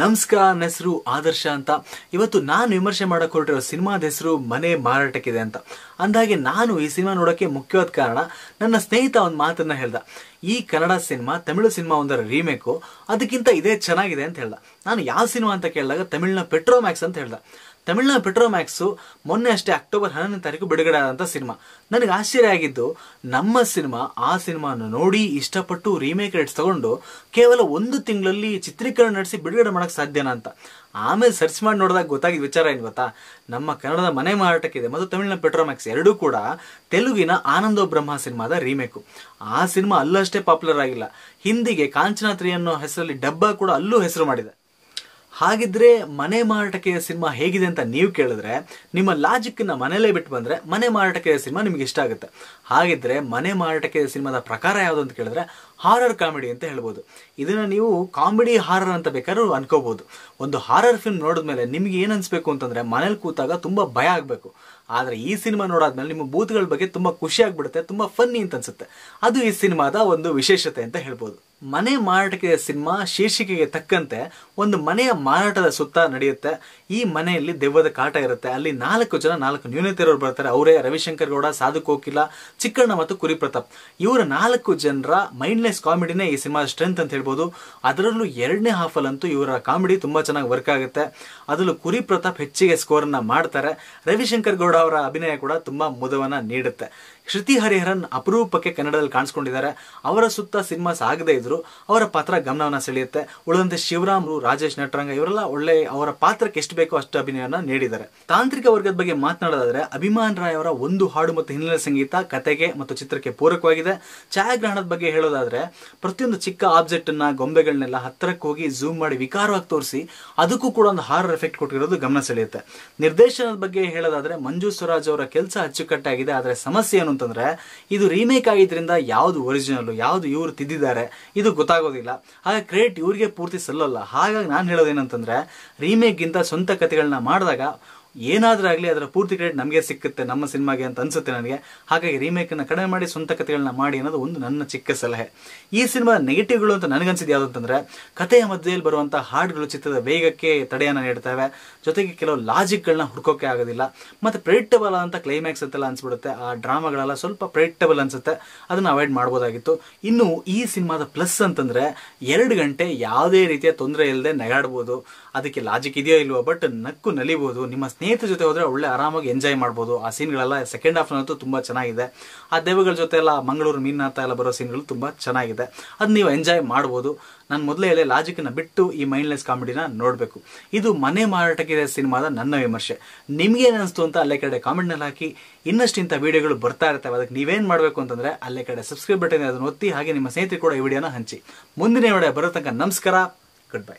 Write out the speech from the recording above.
ನಮಸ್ಕಾರ ನನ್ನ ಹೆಸರು ಆದರ್ಶ ಅಂತ ಇವತ್ತು ನಾನು ವಿಮರ್ಶೆ ಮಾಡಕ್ಕೆ ಹೊರಟಿರೋ ಸಿನಿಮಾದ ಹೆಸರು ಮನೆ ಮಾರಾಟಕ್ಕಿದೆ ಅಂತ ಅಂದಾಗೆ ನಾನು ಈ ಸಿನಿಮಾ ನೋಡೋಕ್ಕೆ ಮುಖ್ಯವಾದ ಕಾರಣ ನನ್ನ ಸ್ನೇಹಿತ ಒಂದು ಮಾತನ್ನ ಹೇಳ್ದ ಈ ಕನ್ನಡ ಸಿನಿಮಾ ತಮಿಳು ಸಿನಿಮಾ ಒಂದರ ರೀಮೇಕು ಅದಕ್ಕಿಂತ ಇದೇ ಚೆನ್ನಾಗಿದೆ ಅಂತ ಹೇಳ್ದ ನಾನು ಯಾವ ಸಿನಿಮಾ ಅಂತ ಕೇಳಿದಾಗ ತಮಿಳಿನ ಪೆಟ್ರೋಮ್ಯಾಕ್ಸ್ ಅಂತ ಹೇಳ್ದ ತಮಿಳಿನ ಪೆಟ್ರೋಮ್ಯಾಕ್ಸು ಮೊನ್ನೆ ಅಷ್ಟೇ ಅಕ್ಟೋಬರ್ ಹನ್ನೊಂದನೇ ತಾರೀಕು ಬಿಡುಗಡೆ ಆದಂಥ ಸಿನಿಮಾ ನನಗೆ ಆಶ್ಚರ್ಯ ಆಗಿದ್ದು ನಮ್ಮ ಸಿನಿಮಾ ಆ ಸಿನಿಮಾನ ನೋಡಿ ಇಷ್ಟಪಟ್ಟು ರೀಮೇಕ್ ರೇಟ್ಸ್ ತಗೊಂಡು ಕೇವಲ ಒಂದು ತಿಂಗಳಲ್ಲಿ ಚಿತ್ರೀಕರಣ ನಡೆಸಿ ಬಿಡುಗಡೆ ಮಾಡೋಕ್ಕೆ ಸಾಧ್ಯನಾ ಅಂತ ಆಮೇಲೆ ಸರ್ಚ್ ಮಾಡಿ ನೋಡಿದಾಗ ಗೊತ್ತಾಗಿದ್ದ ವಿಚಾರ ಏನು ಗೊತ್ತಾ ನಮ್ಮ ಕನ್ನಡದ ಮನೆ ಮಾರಾಟಕ್ಕಿದೆ ಮತ್ತು ತಮಿಳಿನ ಪೆಟ್ರೋಮ್ಯಾಕ್ಸ್ ಎರಡೂ ಕೂಡ ತೆಲುಗಿನ ಆನಂದೋ ಬ್ರಹ್ಮ ಸಿನಿಮಾದ ರೀಮೇಕು ಆ ಸಿನಿಮಾ ಅಲ್ಲಷ್ಟೇ ಪಾಪ್ಯುಲರ್ ಆಗಿಲ್ಲ ಹಿಂದಿಗೆ ಕಾಂಚನಾತ್ರಿ ಅನ್ನೋ ಹೆಸರಲ್ಲಿ ಡಬ್ಬ ಕೂಡ ಅಲ್ಲೂ ಹೆಸರು ಮಾಡಿದೆ ಹಾಗಿದ್ರೆ ಮನೆ ಮಾರಾಟಕೆಯ ಸಿನಿಮಾ ಹೇಗಿದೆ ಅಂತ ನೀವು ಕೇಳಿದ್ರೆ ನಿಮ್ಮ ಲಾಜಿಕ್ಕನ್ನು ಮನೇಲೇ ಬಿಟ್ಟು ಬಂದರೆ ಮನೆ ಮಾರಾಟಕೆಯ ಸಿನಿಮಾ ನಿಮಗೆ ಇಷ್ಟ ಆಗುತ್ತೆ ಹಾಗಿದ್ರೆ ಮನೆ ಮಾರಾಟಕ್ಕೆ ಸಿನಿಮಾದ ಪ್ರಕಾರ ಯಾವುದು ಅಂತ ಕೇಳಿದ್ರೆ ಹಾರರ್ ಕಾಮಿಡಿ ಅಂತ ಹೇಳ್ಬೋದು ಇದನ್ನು ನೀವು ಕಾಮಿಡಿ ಹಾರರ್ ಅಂತ ಬೇಕಾದ್ರೂ ಅನ್ಕೋಬೋದು ಒಂದು ಹಾರರ್ ಫಿಲ್ಮ್ ನೋಡಿದ್ಮೇಲೆ ನಿಮಗೆ ಏನು ಅನಿಸ್ಬೇಕು ಅಂತಂದರೆ ಮನೇಲಿ ಕೂತಾಗ ತುಂಬ ಭಯ ಆಗಬೇಕು ಆದರೆ ಈ ಸಿನಿಮಾ ನೋಡಾದ್ಮೇಲೆ ನಿಮ್ಮ ಬೂತ್ಗಳ ಬಗ್ಗೆ ತುಂಬ ಖುಷಿ ಆಗಿಬಿಡುತ್ತೆ ತುಂಬ ಫನ್ನಿ ಅಂತ ಅನ್ಸುತ್ತೆ ಅದು ಈ ಸಿನಿಮಾದ ಒಂದು ವಿಶೇಷತೆ ಅಂತ ಹೇಳ್ಬೋದು ಮನೆ ಮಾರಾಟಕ್ಕೆ ಸಿನಿಮಾ ಶೀರ್ಷಿಕೆಗೆ ತಕ್ಕಂತೆ ಒಂದು ಮನೆಯ ಮಾರಾಟದ ಸುತ್ತ ನಡೆಯುತ್ತೆ ಈ ಮನೆಯಲ್ಲಿ ದೆವ್ವದ ಕಾಟ ಇರುತ್ತೆ ಅಲ್ಲಿ ನಾಲ್ಕು ಜನ ನಾಲ್ಕು ನ್ಯೂನತೆಯವರು ಬರ್ತಾರೆ ಅವರೇ ರವಿಶಂಕರ್ ಗೌಡ ಸಾಧು ಕೋಕಿಲ ಚಿಕ್ಕಣ್ಣ ಮತ್ತು ಕುರಿ ಪ್ರತಾಪ್ ಇವರ ನಾಲ್ಕು ಜನರ ಮೈಂಡ್ಲೆಸ್ ಕಾಮಿಡಿನೇ ಈ ಸಿನಿಮಾ ಸ್ಟ್ರೆಂತ್ ಅಂತ ಹೇಳ್ಬೋದು ಅದರಲ್ಲೂ ಎರಡನೇ ಹಾಫಲ್ಲಂತೂ ಇವರ ಕಾಮಿಡಿ ತುಂಬ ಚೆನ್ನಾಗಿ ವರ್ಕ್ ಆಗುತ್ತೆ ಅದರಲ್ಲೂ ಕುರಿ ಪ್ರತಾಪ್ ಹೆಚ್ಚಿಗೆ ಸ್ಕೋರನ್ನು ಮಾಡ್ತಾರೆ ರವಿಶಂಕರ್ ಗೌಡ ಅವರ ಅಭಿನಯ ಕೂಡ ತುಂಬಾ ಮುದವನ್ನ ನೀಡುತ್ತೆ ಶ್ರುತಿ ಹರಿಹರನ್ ಅಪರೂಪಕ್ಕೆ ಕನ್ನಡದಲ್ಲಿ ಕಾಣಿಸ್ಕೊಂಡಿದ್ದಾರೆ ಅವರ ಸುತ್ತ ಸಿನಿಮಾ ಆಗದೇ ಇದ್ರು ಅವರ ಪಾತ್ರ ಗಮನವನ್ನು ಸೆಳೆಯುತ್ತೆ ಉಳಿದಂತೆ ಶಿವರಾಮ್ರು ರಾಜೇಶ್ ನಟರಂಗ ಇವರೆಲ್ಲ ಒಳ್ಳೆ ಅವರ ಪಾತ್ರಕ್ಕೆ ಎಷ್ಟು ಬೇಕೋ ಅಷ್ಟು ಅಭಿನಯನ ನೀಡಿದ್ದಾರೆ ತಾಂತ್ರಿಕ ವರ್ಗದ ಬಗ್ಗೆ ಮಾತನಾಡೋದಾದ್ರೆ ಅಭಿಮಾನ್ ರಾಯ್ ಅವರ ಒಂದು ಹಾಡು ಮತ್ತು ಹಿನ್ನೆಲೆ ಸಂಗೀತ ಕತೆಗೆ ಮತ್ತು ಚಿತ್ರಕ್ಕೆ ಪೂರಕವಾಗಿದೆ ಛಾಯಾಗ್ರಹಣದ ಬಗ್ಗೆ ಹೇಳೋದಾದ್ರೆ ಪ್ರತಿಯೊಂದು ಚಿಕ್ಕ ಆಬ್ಜೆಕ್ಟ್ ಅನ್ನ ಗೊಂಬೆಗಳನ್ನೆಲ್ಲ ಹತ್ತಿರಕ್ಕೆ ಹೋಗಿ ಝೂಮ್ ಮಾಡಿ ವಿಕಾರವಾಗಿ ತೋರಿಸಿ ಅದಕ್ಕೂ ಕೂಡ ಒಂದು ಹಾರರ್ ಎಫೆಕ್ಟ್ ಕೊಟ್ಟಿರೋದು ಗಮನ ಸೆಳೆಯುತ್ತೆ ನಿರ್ದೇಶನದ ಬಗ್ಗೆ ಹೇಳೋದಾದ್ರೆ ಮಂಜು ಸ್ವರಾಜ್ ಅವರ ಕೆಲಸ ಅಚ್ಚುಕಟ್ಟಾಗಿದೆ ಆದರೆ ಸಮಸ್ಯೆ ಏನು ಅಂದ್ರೆ ಇದು ರೀಮೇಕ್ ಆಗಿದ್ರಿಂದ ಯಾವ್ದು ಒರಿಜಿನಲ್ ಯಾವ್ದು ಇವರು ತಿದ್ದಿದ್ದಾರೆ ಇದು ಗೊತ್ತಾಗೋದಿಲ್ಲ ಹಾಗೆ ಕ್ರೆಡಿಟ್ ಇವ್ರಿಗೆ ಪೂರ್ತಿ ಸಲ್ಲಲ್ಲ ಹಾಗಾಗಿ ನಾನು ರೀಮೇಕ್ ಗಿಂತ ಸ್ವಂತ ಕಥೆಗಳನ್ನ ಮಾಡಿದಾಗ ಏನಾದರೂ ಆಗಲಿ ಅದರ ಪೂರ್ತಿ ಕ್ರೆಡಿಟ್ ನಮಗೆ ಸಿಕ್ಕುತ್ತೆ ನಮ್ಮ ಸಿನಿಮಾಗೆ ಅಂತ ಅನಿಸುತ್ತೆ ನನಗೆ ಹಾಗಾಗಿ ರೀಮೇಕನ್ನು ಕಡಿಮೆ ಮಾಡಿ ಸ್ವಂತ ಕಥೆಗಳನ್ನ ಮಾಡಿ ಅನ್ನೋದು ಒಂದು ನನ್ನ ಚಿಕ್ಕ ಸಲಹೆ ಈ ಸಿನಿಮಾದ ನೆಗೆಟಿವ್ಗಳು ಅಂತ ನನಗನ್ಸಿದ್ದು ಯಾವುದು ಅಂತಂದರೆ ಕಥೆಯ ಮಧ್ಯದಲ್ಲಿ ಬರುವಂಥ ಹಾಡುಗಳು ಚಿತ್ರದ ವೇಗಕ್ಕೆ ತಡೆಯನ್ನು ನೀಡ್ತವೆ ಜೊತೆಗೆ ಕೆಲವು ಲಾಜಿಕ್ಗಳನ್ನ ಹುಡ್ಕೋಕೆ ಆಗೋದಿಲ್ಲ ಮತ್ತು ಪ್ರೆಡಿಕ್ಟಬಲ್ ಅಂತ ಕ್ಲೈಮ್ಯಾಕ್ಸ್ ಅಂತೆಲ್ಲ ಅನ್ಸ್ಬಿಡುತ್ತೆ ಆ ಡ್ರಾಮಾಗಳೆಲ್ಲ ಸ್ವಲ್ಪ ಪ್ರೆಡಿಕ್ಟಬಲ್ ಅನಿಸುತ್ತೆ ಅದನ್ನು ಅವಾಯ್ಡ್ ಮಾಡ್ಬೋದಾಗಿತ್ತು ಇನ್ನು ಈ ಸಿನಿಮಾದ ಪ್ಲಸ್ ಅಂತಂದರೆ ಎರಡು ಗಂಟೆ ಯಾವುದೇ ರೀತಿಯ ತೊಂದರೆ ಇಲ್ಲದೆ ನಗಾಡ್ಬೋದು ಅದಕ್ಕೆ ಲಾಜಿಕ್ ಇದೆಯೋ ಇಲ್ವೋ ಬಟ್ ನಕ್ಕು ನಲಿಬೋದು ನಿಮ್ಮ ಸ್ನೇಹಿತರ ಜೊತೆ ಹೋದ್ರೆ ಒಳ್ಳೆ ಆರಾಮಾಗಿ ಎಂಜಾಯ್ ಮಾಡ್ಬೋದು ಆ ಸೀನ್ಗಳೆಲ್ಲ ಸೆಕೆಂಡ್ ಅಂತೂ ತುಂಬ ಚೆನ್ನಾಗಿದೆ ಆ ದೇವಗಳ ಜೊತೆ ಎಲ್ಲ ಮಂಗಳೂರು ಮೀನಾತ ಎಲ್ಲ ಬರೋ ಸೀನ್ಗಳು ತುಂಬ ಚೆನ್ನಾಗಿದೆ ಅದು ನೀವು ಎಂಜಾಯ್ ಮಾಡ್ಬೋದು ನಾನು ಮೊದಲೇ ಹೇಳಿ ಲಾಜಿಕ್ನ ಬಿಟ್ಟು ಈ ಮೈಂಡ್ಲೆಸ್ ಕಾಮಿಡಿನ ನೋಡಬೇಕು ಇದು ಮನೆ ಮಾರಾಟಕ್ಕಿದೆ ಸಿನಿಮಾದ ನನ್ನ ವಿಮರ್ಶೆ ನಿಮ್ಗೆ ಅನಿಸ್ತು ಅಂತ ಅಲ್ಲೇ ಕಡೆ ಕಾಮೆಂಟ್ನಲ್ಲಿ ಹಾಕಿ ಇನ್ನಷ್ಟು ಇಂಥ ವಿಡಿಯೋಗಳು ಬರ್ತಾ ಇರ್ತವೆ ಅದಕ್ಕೆ ನೀವೇನು ಮಾಡಬೇಕು ಅಂತಂದರೆ ಅಲ್ಲೇ ಕಡೆ ಸಬ್ಸ್ಕ್ರೈಬ್ ಬಟನ್ ಅದನ್ನು ಒತ್ತಿ ಹಾಗೆ ನಿಮ್ಮ ಸ್ನೇಹಿತರು ಕೂಡ ಈ ವಿಡಿಯೋನ ಹಂಚಿ ಮುಂದಿನ ವಿಡಿಯೋ ಬರೋ ತನಕ ನಮಸ್ಕಾರ ಗುಡ್ ಬೈ